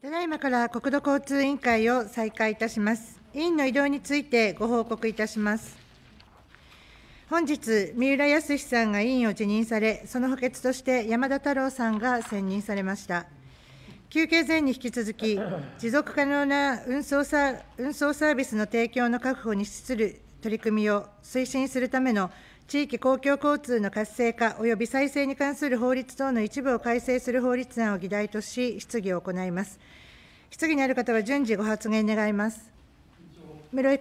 ただいまから国土交通委員会を再開いたします。委員の移動についてご報告いたします。本日、三浦康さんが委員を辞任され、その補欠として山田太郎さんが選任されました。休憩前に引き続き、持続可能な運送サ運送サービスの提供の確保に資する取り組みを推進するための地域公共交通の活性化及び再生に関する法律等の一部を改正する法律案を議題とし、質疑を行います。質疑のある方は順次ご発言願います。室井